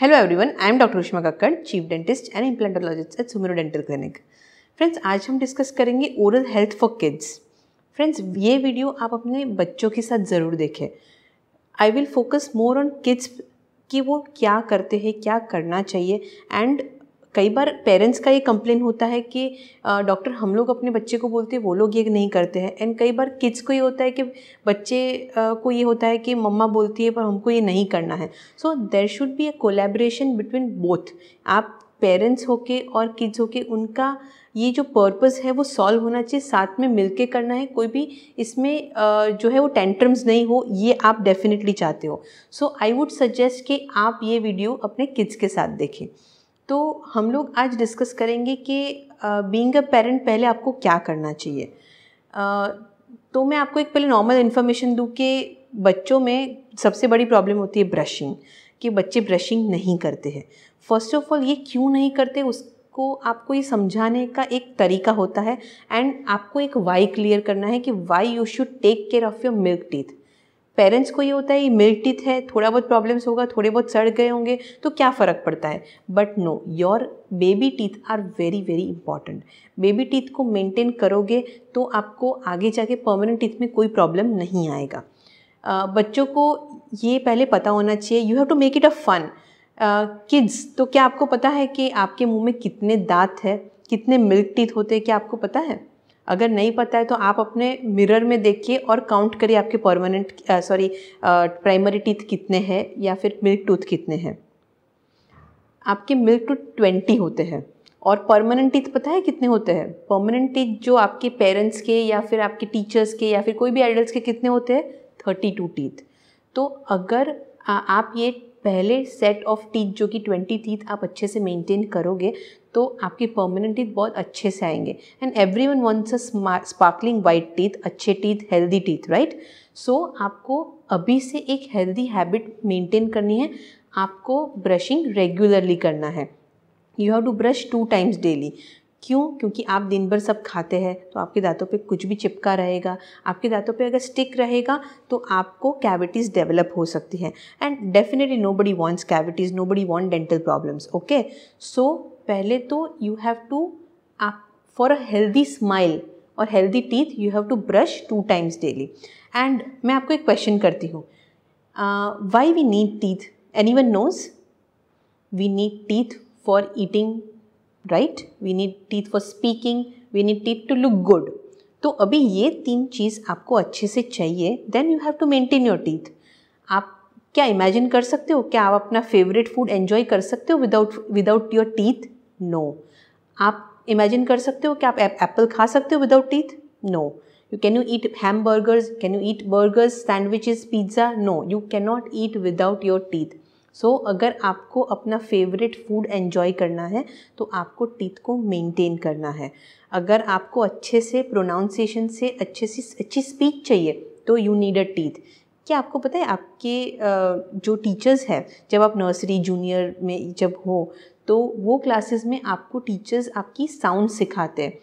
Hello everyone I am doctor Ushma Kakkar chief dentist and implantologist at Sumero dental clinic friends आज हम discuss करेंगे oral health for kids friends ये video आप अपने बच्चों के साथ ज़रूर देखें I will focus more on kids कि वो क्या करते हैं क्या करना चाहिए एंड कई बार पेरेंट्स का ये कंप्लेन होता है कि डॉक्टर हम लोग अपने बच्चे को बोलते हैं वो लोग ये नहीं करते हैं एंड कई बार किड्स को ये होता है कि बच्चे को ये होता है कि मम्मा बोलती है पर हमको ये नहीं करना है so there should be a collaboration between both आप पेरेंट्स होके और किड्स होके उनका ये जो पर्पस है वो सॉल्व होना चाहिए साथ में मिलके करना है कोई भी इसमें जो है वो टेंट्रम्स नहीं हो ये आप डेफिनेटली चाहते हो सो आई वुड सजेस्ट कि आप ये वीडियो अपने किड्स के साथ देखें तो हम लोग आज डिस्कस करेंगे कि बींग अ पेरेंट पहले आपको क्या करना चाहिए तो मैं आपको एक पहले नॉर्मल इन्फॉर्मेशन दूँ कि बच्चों में सबसे बड़ी प्रॉब्लम होती है ब्रशिंग कि बच्चे ब्रशिंग नहीं करते हैं फर्स्ट ऑफ ऑल ये क्यों नहीं करते उसको आपको ये समझाने का एक तरीका होता है एंड आपको एक वाई क्लियर करना है कि why you should take care of your milk teeth parents को ये होता है ये मिल्क टीथ है थोड़ा बहुत प्रॉब्लम्स होगा थोड़े बहुत सड़ गए होंगे तो क्या फ़र्क पड़ता है but no your baby teeth are very very important baby teeth को मेंटेन करोगे तो आपको आगे जाके परमानेंट टीथ में कोई प्रॉब्लम नहीं आएगा बच्चों को ये पहले पता होना चाहिए you have to make it a fun kids तो क्या आपको पता है कि आपके मुंह में कितने दांत है कितने मिल्क टीथ होते हैं क्या आपको पता है अगर नहीं पता है तो आप अपने मिरर में देखिए और काउंट करिए आपके परमानेंट सॉरी प्राइमरी टीथ कितने हैं या फिर मिल्क टूथ कितने हैं आपके मिल्क टूथ ट्वेंटी होते हैं और परमानेंट टीथ पता है कितने होते हैं परमानेंट टीथ जो आपके पेरेंट्स के या फिर आपके टीचर्स के या फिर कोई भी एडल्ट के कितने होते हैं थर्टी टू टीथ तो अगर आप ये पहले सेट ऑफ टीथ जो कि ट्वेंटी टीथ आप अच्छे से मेंटेन करोगे तो आपकी परमानेंट टीथ बहुत अच्छे से आएंगे and everyone wants a sparkling white teeth अच्छे teeth healthy teeth right so आपको अभी से एक हेल्दी हैबिट मेंटेन करनी है आपको ब्रशिंग रेगुलरली करना है you have to brush two times daily क्यों क्योंकि आप दिन भर सब खाते हैं तो आपके दांतों पे कुछ भी चिपका रहेगा आपके दांतों पे अगर स्टिक रहेगा तो आपको कैविटीज़ डेवलप हो सकती है and definitely nobody wants cavities nobody want dental problems okay so पहले तो यू हैव टू आप फॉर अ हेल्दी स्माइल और healthy teeth you have to brush two times daily and मैं आपको एक क्वेश्चन करती हूँ why we need teeth anyone knows we need teeth for eating right we need teeth for speaking we need teeth to look good तो अभी ये तीन चीज़ आपको अच्छे से चाहिए then you have to maintain your teeth आप क्या इमेजिन कर सकते हो क्या आप अपना फेवरेट फूड एन्जॉय कर सकते हो without without your teeth no आप इमेजिन कर सकते हो कि आप एप्पल खा सकते हो without teeth no you can you eat hamburgers can you eat burgers sandwiches pizza no you cannot eat without your teeth so so, अगर आपको अपना फेवरेट फूड एन्जॉय करना है तो आपको टीथ को मेंटेन करना है अगर आपको अच्छे से प्रोनाउंसिएशन से अच्छे से अच्छी स्पीच चाहिए तो यू नीड अ टीथ क्या आपको पता है आपके जो टीचर्स हैं जब आप नर्सरी जूनियर में जब हो तो वो क्लासेस में आपको टीचर्स आपकी साउंड सिखाते हैं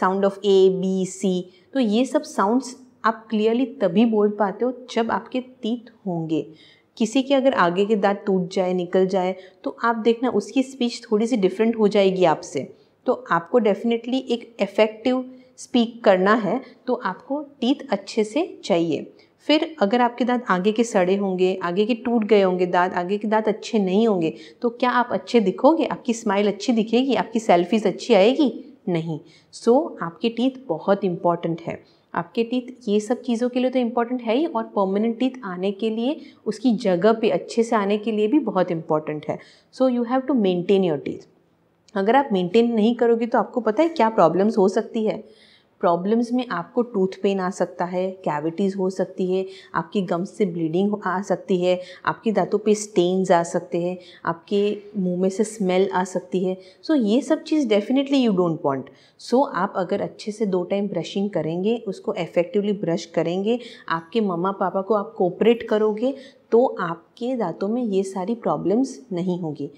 sound of A B C तो ये सब साउंड्स आप क्लियरली तभी बोल पाते हो जब आपके टीथ होंगे किसी के अगर आगे के दांत टूट जाए निकल जाए तो आप देखना उसकी स्पीच थोड़ी सी डिफरेंट हो जाएगी आपसे तो आपको डेफिनेटली एक इफ़ेक्टिव स्पीक करना है तो आपको टीथ अच्छे से चाहिए फिर अगर आपके दांत आगे के सड़े होंगे आगे के टूट गए होंगे दांत आगे के दांत अच्छे नहीं होंगे तो क्या आप अच्छे दिखोगे आपकी स्माइल अच्छी दिखेगी आपकी सेल्फीज अच्छी आएगी नहीं सो so, आपके टीथ बहुत इंपॉर्टेंट है आपके टीथ ये सब चीज़ों के लिए तो इम्पॉर्टेंट है ही और परमानेंट टीथ आने के लिए उसकी जगह पे अच्छे से आने के लिए भी बहुत इम्पॉर्टेंट है so you have to maintain your teeth अगर आप मेंटेन नहीं करोगे तो आपको पता है क्या प्रॉब्लम्स हो सकती है प्रॉब्लम्स में आपको टूथ पेन आ सकता है कैविटीज़ हो सकती है आपकी गम्स से ब्लीडिंग आ सकती है आपकी दांतों पे स्टेन्स आ सकते हैं आपके मुंह में से स्मेल आ सकती है सो so, ये सब चीज़ definitely you don't want so आप अगर अच्छे से दो टाइम ब्रशिंग करेंगे उसको इफ़ेक्टिवली ब्रश करेंगे आपके मम्मा पापा को आप कोऑपरेट करोगे तो आपके दांतों में ये सारी प्रॉब्लम्स नहीं होगी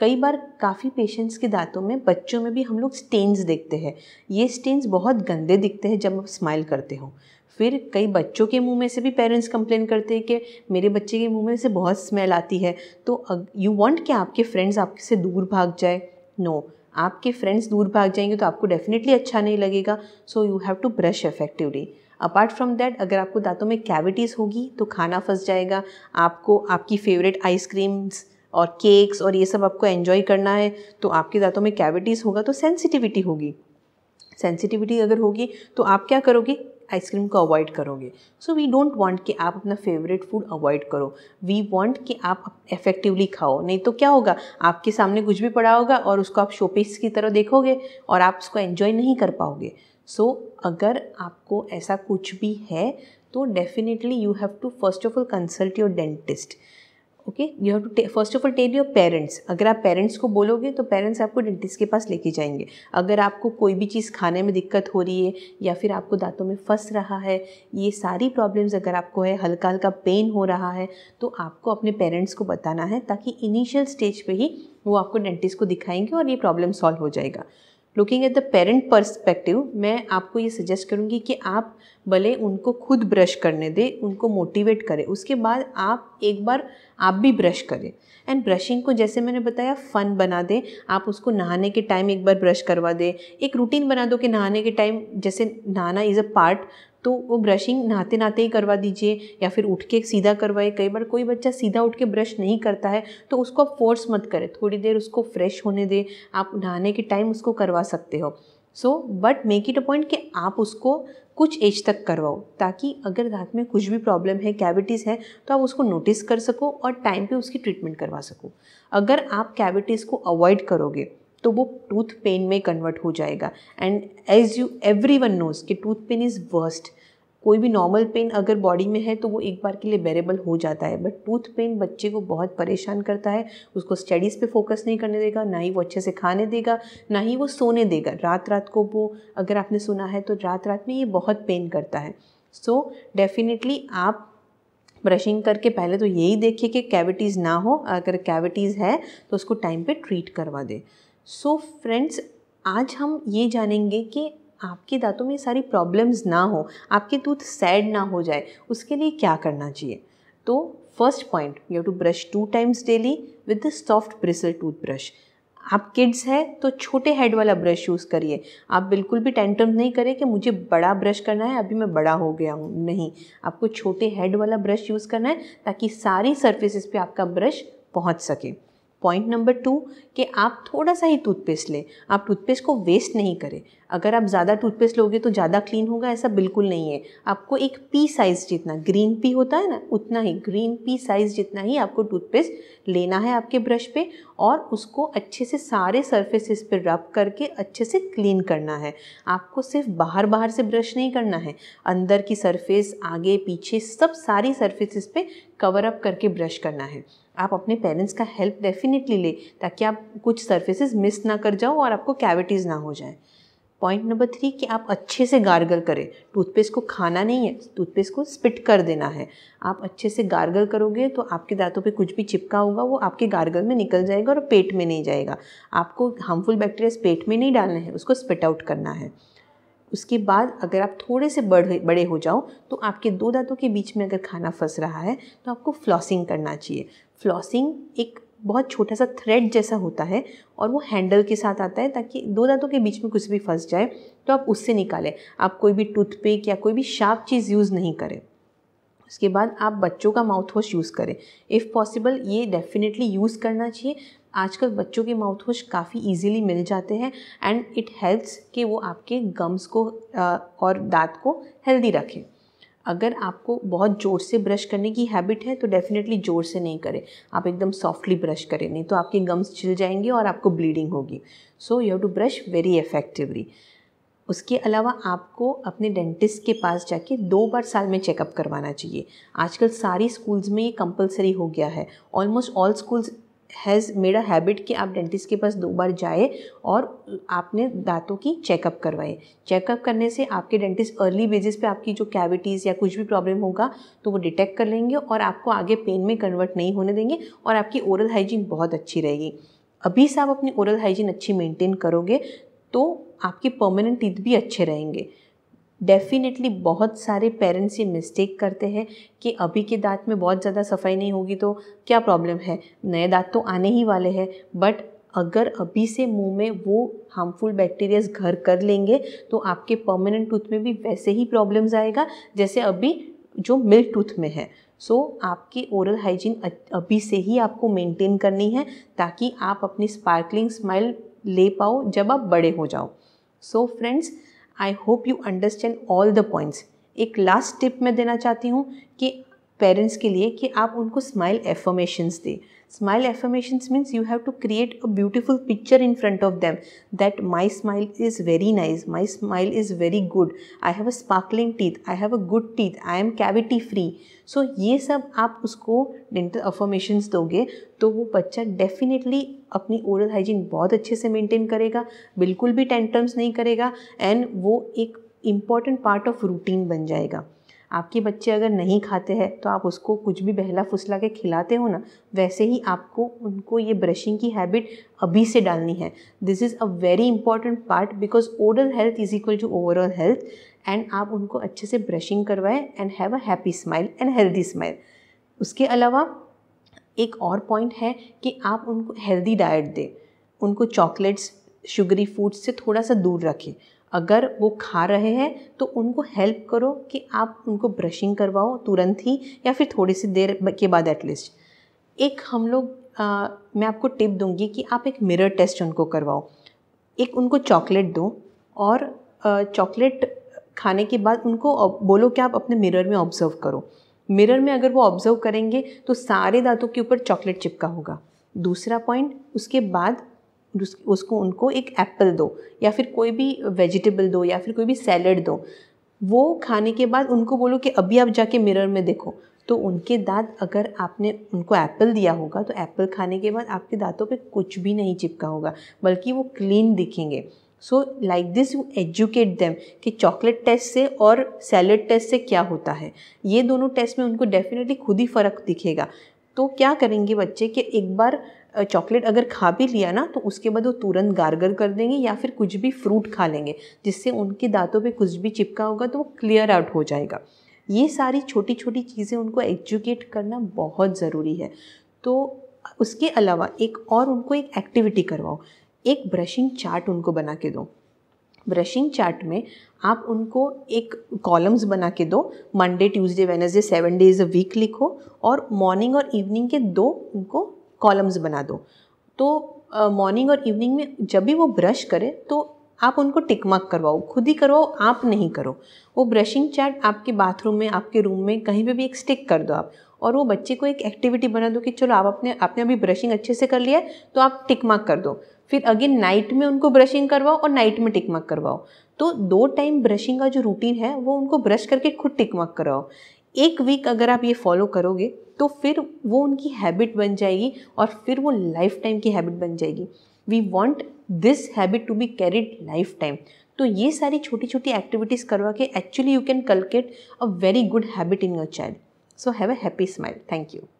कई बार काफ़ी पेशेंट्स के दांतों में बच्चों में भी हम लोग स्टेन्स देखते हैं ये स्टेन्स बहुत गंदे दिखते हैं जब आप स्माइल करते हो फिर कई बच्चों के मुंह में से भी पेरेंट्स कंप्लेन करते हैं कि मेरे बच्चे के मुंह में से बहुत स्मेल आती है तो यू वांट कि आपके फ्रेंड्स आपसे दूर भाग जाए नो no. आपके फ्रेंड्स दूर भाग जाएंगे तो आपको डेफिनेटली अच्छा नहीं लगेगा so you have to brush effectively apart from that अगर आपको दांतों में कैविटीज़ होगी तो खाना फंस जाएगा आपको आपकी फेवरेट आइसक्रीम्स और केक्स और ये सब आपको एन्जॉय करना है तो आपके दांतों में कैविटीज़ होगा तो सेंसिटिविटी होगी सेंसिटिविटी अगर होगी तो आप क्या करोगे आइसक्रीम को अवॉइड करोगे सो वी डोंट वांट कि आप अपना फेवरेट फूड अवॉइड करो वी वांट कि आप इफेक्टिवली खाओ नहीं तो क्या होगा आपके सामने कुछ भी पड़ा होगा और उसको आप शोपीस की तरह देखोगे और आप उसको एन्जॉय नहीं कर पाओगे सो so, अगर आपको ऐसा कुछ भी है तो definitely you have to first of all consult your dentist okay you have to first of all tell your parents अगर आप पेरेंट्स को बोलोगे तो पेरेंट्स आपको डेंटिस्ट के पास लेके जाएंगे अगर आपको कोई भी चीज़ खाने में दिक्कत हो रही है या फिर आपको दांतों में फंस रहा है ये सारी प्रॉब्लम्स अगर आपको है हल्का हल्का पेन हो रहा है तो आपको अपने पेरेंट्स को बताना है ताकि इनिशियल स्टेज पर ही वो आपको डेंटिस्ट को दिखाएंगे और ये प्रॉब्लम सॉल्व हो जाएगा looking at the parent perspective मैं आपको ये सजेस्ट करूँगी कि आप भले उनको खुद ब्रश करने दें उनको मोटिवेट करें उसके बाद आप एक बार आप भी ब्रश करें एंड ब्रशिंग को जैसे मैंने बताया फ़न बना दें आप उसको नहाने के टाइम एक बार ब्रश करवा दें एक रूटीन बना दो कि नहाने के टाइम जैसे नहाना इज़ अ पार्ट तो वो ब्रशिंग नहाते नहाते ही करवा दीजिए या फिर उठ के सीधा करवाए कई बार कोई बच्चा सीधा उठ के ब्रश नहीं करता है तो उसको आप फोर्स मत करें थोड़ी देर उसको फ्रेश होने दें आप नहाने के टाइम उसको करवा सकते हो so but make it a point कि आप उसको कुछ एज तक करवाओ ताकि अगर दांत में कुछ भी प्रॉब्लम है कैविटीज़ है तो आप उसको नोटिस कर सको और टाइम पे उसकी ट्रीटमेंट करवा सको अगर आप कैविटीज़ को अवॉइड करोगे तो वो टूथ पेन में कन्वर्ट हो जाएगा and as you everyone knows कि टूथ पेन इज़ वर्स्ट कोई भी नॉर्मल पेन अगर बॉडी में है तो वो एक बार के लिए बेरेबल हो जाता है बट टूथ पेन बच्चे को बहुत परेशान करता है उसको स्टडीज़ पे फोकस नहीं करने देगा ना ही वो अच्छे से खाने देगा ना ही वो सोने देगा रात रात को वो अगर आपने सुना है तो रात रात में ये बहुत पेन करता है सो so, डेफिनेटली आप ब्रशिंग करके पहले तो यही देखिए कि कैविटीज़ ना हो अगर कैविटीज़ है तो उसको टाइम पर ट्रीट करवा दे सो so, फ्रेंड्स आज हम ये जानेंगे कि आपके दांतों में सारी प्रॉब्लम्स ना हो आपके टूथ सैड ना हो जाए उसके लिए क्या करना चाहिए तो first point you have to brush two times daily with the soft bristle toothbrush आप किड्स हैं तो छोटे हेड वाला ब्रश यूज़ करिए आप बिल्कुल भी टेंटम नहीं करें कि मुझे बड़ा ब्रश करना है अभी मैं बड़ा हो गया हूँ नहीं आपको छोटे हेड वाला ब्रश यूज़ करना है ताकि सारी सर्फेसिस पे आपका ब्रश पहुँच सके पॉइंट नंबर टू कि आप थोड़ा सा ही टूथपेस्ट लें आप टूथपेस्ट को वेस्ट नहीं करें अगर आप ज़्यादा टूथपेस्ट लोगे तो ज़्यादा क्लीन होगा ऐसा बिल्कुल नहीं है आपको एक पी साइज़ जितना ग्रीन पी होता है ना उतना ही ग्रीन पी साइज़ जितना ही आपको टूथपेस्ट लेना है आपके ब्रश पे और उसको अच्छे से सारे सर्फेसिस पे रब करके अच्छे से क्लीन करना है आपको सिर्फ बाहर बाहर से ब्रश नहीं करना है अंदर की सरफेस आगे पीछे सब सारी सरफेसेस पे कवर अप करके ब्रश करना है आप अपने पेरेंट्स का हेल्प डेफिनेटली ले ताकि आप कुछ सर्फेसेस मिस ना कर जाओ और आपको कैविटीज़ ना हो जाए पॉइंट नंबर थ्री कि आप अच्छे से गार्गल करें टूथपेस्ट को खाना नहीं है टूथपेस्ट को स्पिट कर देना है आप अच्छे से गार्गल करोगे तो आपके दांतों पे कुछ भी चिपका होगा वो आपके गार्गल में निकल जाएगा और पेट में नहीं जाएगा आपको हार्मफुल बैक्टीरिया पेट में नहीं डालना है उसको स्पिट आउट करना है उसके बाद अगर आप थोड़े से बड़े बड़े हो जाओ तो आपके दो दांतों के बीच में अगर खाना फंस रहा है तो आपको फ्लॉसिंग करना चाहिए फ्लॉसिंग एक बहुत छोटा सा थ्रेड जैसा होता है और वो हैंडल के साथ आता है ताकि दो दांतों के बीच में कुछ भी फंस जाए तो आप उससे निकालें आप कोई भी टूथपिक या कोई भी शार्प चीज़ यूज़ नहीं करें उसके बाद आप बच्चों का माउथ वॉश यूज़ करें इफ़ पॉसिबल ये डेफिनेटली यूज़ करना चाहिए आजकल बच्चों के माउथ वॉश काफ़ी इजीली मिल जाते हैं एंड इट हेल्प्स कि वो आपके गम्स को और दांत को हेल्दी रखें अगर आपको बहुत ज़ोर से ब्रश करने की हैबिट है तो डेफिनेटली ज़ोर से नहीं करें आप एकदम सॉफ्टली ब्रश करें नहीं तो आपके गम्स छिल जाएंगे और आपको ब्लीडिंग होगी so you have to brush very effectively उसके अलावा आपको अपने डेंटिस्ट के पास जाके दो बार साल में चेकअप करवाना चाहिए आजकल सारी स्कूल्स में ये कंपलसरी हो गया है almost all schools has made a habit कि आप डेंटिस्ट के पास दो बार जाए और आपने दांतों की चेकअप करवाए चेकअप करने से आपके डेंटिस्ट अर्ली बेसिस पे आपकी जो कैविटीज़ या कुछ भी प्रॉब्लम होगा तो वो डिटेक्ट कर लेंगे और आपको आगे पेन में कन्वर्ट नहीं होने देंगे और आपकी ओरल हाइजीन बहुत अच्छी रहेगी अभी से आप अपनी ओरल हाइजीन अच्छी मेंटेन करोगे तो आपके परमानेंट टीथ भी अच्छे रहेंगे डेफिनेटली बहुत सारे पेरेंट्स ये मिस्टेक करते हैं कि अभी के दांत में बहुत ज़्यादा सफाई नहीं होगी तो क्या प्रॉब्लम है नए दांत तो आने ही वाले हैं बट अगर अभी से मुंह में वो हार्मफुल बैक्टीरियाज घर कर लेंगे तो आपके परमानेंट टूथ में भी वैसे ही प्रॉब्लम्स आएगा जैसे अभी जो मिल्क टूथ में है सो so, आपकी ओरल हाइजीन अभी से ही आपको मेंटेन करनी है ताकि आप अपनी स्पार्कलिंग स्माइल ले पाओ जब आप बड़े हो जाओ so so, friends I hope you understand all the points एक लास्ट टिप मैं देना चाहती हूँ कि पेरेंट्स के लिए कि आप उनको स्माइल एफर्मेशंस दें Smile affirmations means you have to create a beautiful picture in front of them that my smile is very nice, my smile is very good, I have a sparkling teeth, I have a good teeth, I am cavity free. So so, ये सब आप उसको dental affirmations दोगे तो वो बच्चा definitely अपनी oral hygiene बहुत अच्छे से मेंटेन करेगा बिल्कुल भी टेंटम्स नहीं करेगा एंड वो एक इम्पॉर्टेंट पार्ट ऑफ रूटीन बन जाएगा आपके बच्चे अगर नहीं खाते हैं तो आप उसको कुछ भी बहला फुसला के खिलाते हो ना वैसे ही आपको उनको ये ब्रशिंग की हैबिट अभी से डालनी है this is a very important part because oral health is equal to overall health and आप उनको अच्छे से ब्रशिंग करवाएं and have a happy smile and healthy smile उसके अलावा एक और पॉइंट है कि आप उनको हेल्दी डाइट दें उनको चॉकलेट्स शुगरी फूड्स से थोड़ा सा दूर रखें अगर वो खा रहे हैं तो उनको हेल्प करो कि आप उनको ब्रशिंग करवाओ तुरंत ही या फिर थोड़ी सी देर के बाद एटलीस्ट एक हम लोग आ, मैं आपको टिप दूंगी कि आप एक मिरर टेस्ट उनको करवाओ एक उनको चॉकलेट दो और चॉकलेट खाने के बाद उनको बोलो कि आप अपने मिरर में ऑब्जर्व करो मिरर में अगर वो ऑब्जर्व करेंगे तो सारे दांतों के ऊपर चॉकलेट चिपका होगा दूसरा पॉइंट उसके बाद उसको उनको एक एप्पल दो या फिर कोई भी वेजिटेबल दो या फिर कोई भी सैलड दो वो खाने के बाद उनको बोलो कि अभी आप जाके मिरर में देखो तो उनके दांत अगर आपने उनको एप्पल दिया होगा तो एप्पल खाने के बाद आपके दांतों पे कुछ भी नहीं चिपका होगा बल्कि वो क्लीन दिखेंगे so like this you educate them कि चॉकलेट टेस्ट से और सैलड टेस्ट से क्या होता है ये दोनों टेस्ट में उनको डेफिनेटली खुद ही फ़र्क दिखेगा तो क्या करेंगे बच्चे कि एक बार चॉकलेट अगर खा भी लिया ना तो उसके बाद वो तुरंत गारगर कर देंगे या फिर कुछ भी फ्रूट खा लेंगे जिससे उनके दांतों पे कुछ भी चिपका होगा तो वो क्लियर आउट हो जाएगा ये सारी छोटी छोटी चीज़ें उनको एजुकेट करना बहुत ज़रूरी है तो उसके अलावा एक और उनको एक एक्टिविटी करवाओ एक ब्रशिंग चार्ट उनको बना के दो ब्रशिंग चार्ट में आप उनको एक कॉलम्स बना के दो Monday Tuesday Wednesday seven days a week लिखो और मॉर्निंग और इवनिंग के दो उनको कॉलम्स बना दो तो मॉर्निंग और इवनिंग में जब भी वो ब्रश करे तो आप उनको टिक मार्क करवाओ खुद ही करवाओ आप नहीं करो वो ब्रशिंग चार्ट आपके बाथरूम में आपके रूम में कहीं पे भी एक स्टिक कर दो आप और वो बच्चे को एक एक्टिविटी बना दो कि चलो आप अपने आपने अभी ब्रशिंग अच्छे से कर लिया है तो आप टिक मार्क कर दो फिर अगेन नाइट में उनको ब्रशिंग करवाओ और नाइट में टिक मार्क करवाओ तो दो टाइम ब्रशिंग का जो रूटीन है वो उनको ब्रश करके खुद टिक मार्क करवाओ एक वीक अगर आप ये फॉलो करोगे तो फिर वो उनकी हैबिट बन जाएगी और फिर वो लाइफ टाइम की हैबिट बन जाएगी we want this habit to be carried life time तो ये सारी छोटी छोटी एक्टिविटीज़ करवा के actually you can inculcate a very good habit in your child so have a happy smile thank you